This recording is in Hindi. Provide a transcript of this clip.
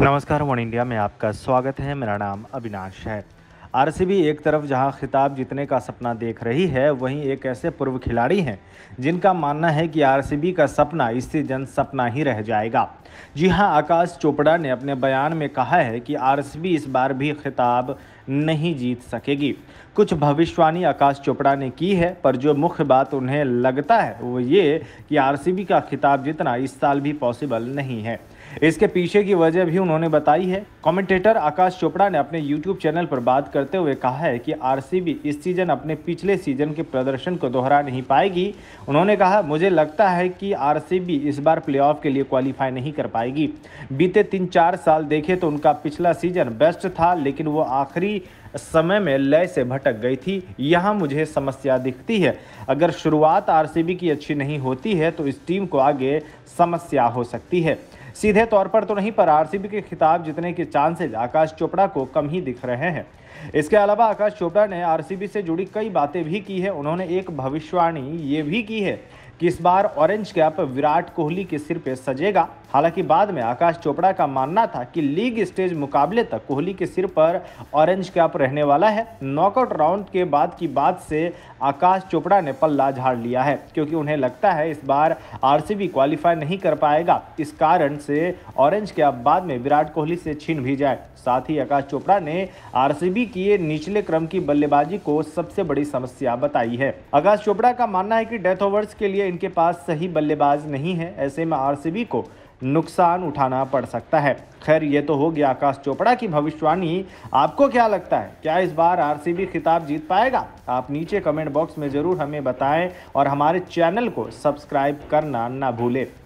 नमस्कार वन इंडिया में आपका स्वागत है मेरा नाम अविनाश है आरसीबी एक तरफ जहां खिताब जीतने का सपना देख रही है वहीं एक ऐसे पूर्व खिलाड़ी हैं जिनका मानना है कि आरसीबी का सपना इससे जन सपना ही रह जाएगा जी हां आकाश चोपड़ा ने अपने बयान में कहा है कि आरसीबी इस बार भी खिताब नहीं जीत सकेगी कुछ भविष्यवाणी आकाश चोपड़ा ने की है पर जो मुख्य बात उन्हें लगता है वो ये कि आरसीबी का खिताब जीतना इस साल भी पॉसिबल नहीं है इसके पीछे की वजह भी उन्होंने बताई है कमेंटेटर आकाश चोपड़ा ने अपने यूट्यूब चैनल पर बात करते हुए कहा है कि आरसीबी इस सीजन अपने पिछले सीजन के प्रदर्शन को दोहरा नहीं पाएगी उन्होंने कहा मुझे लगता है कि आरसीबी इस बार प्लेऑफ के लिए क्वालिफाई नहीं कर पाएगी बीते तीन चार साल देखे तो उनका पिछला सीजन बेस्ट था लेकिन वो आखिरी ही समय में लय से भटक गई थी यहां मुझे समस्या दिखती है अगर शुरुआत आरसीबी की अच्छी नहीं होती है तो इस टीम को आगे समस्या हो सकती है सीधे तौर पर तो नहीं पर आरसीबी के खिताब जीतने के चांसेज आकाश चोपड़ा को कम ही दिख रहे हैं इसके अलावा आकाश चोपड़ा ने आरसीबी से जुड़ी कई बातें भी की है उन्होंने एक भविष्यवाणी ये भी की है कि इस बार ऑरेंज कैप विराट कोहली के सिर पे सजेगा हालांकि बाद में आकाश चोपड़ा का मानना था कि लीग स्टेज मुकाबले तक कोहली के सिर पर ऑरेंज कैप रहने वाला है नॉकआउट राउंड के बाद की बात से आकाश चोपड़ा ने पल्ला झाड़ लिया है क्योंकि उन्हें लगता है इस बार आरसीबी क्वालिफाई नहीं कर पाएगा इस कारण से ऑरेंज के बाद में विराट कोहली से छीन भी जाए साथ ही आकाश चोपड़ा ने आरसीबी की निचले क्रम की बल्लेबाजी को सबसे बड़ी समस्या बताई है आकाश चोपड़ा का मानना है कि डेथ ओवर्स के लिए इनके पास सही बल्लेबाज नहीं है ऐसे में आर को नुकसान उठाना पड़ सकता है खैर ये तो हो गया आकाश चोपड़ा की भविष्यवाणी आपको क्या लगता है क्या इस बार आरसीबी खिताब जीत पाएगा आप नीचे कमेंट बॉक्स में ज़रूर हमें बताएं और हमारे चैनल को सब्सक्राइब करना ना भूलें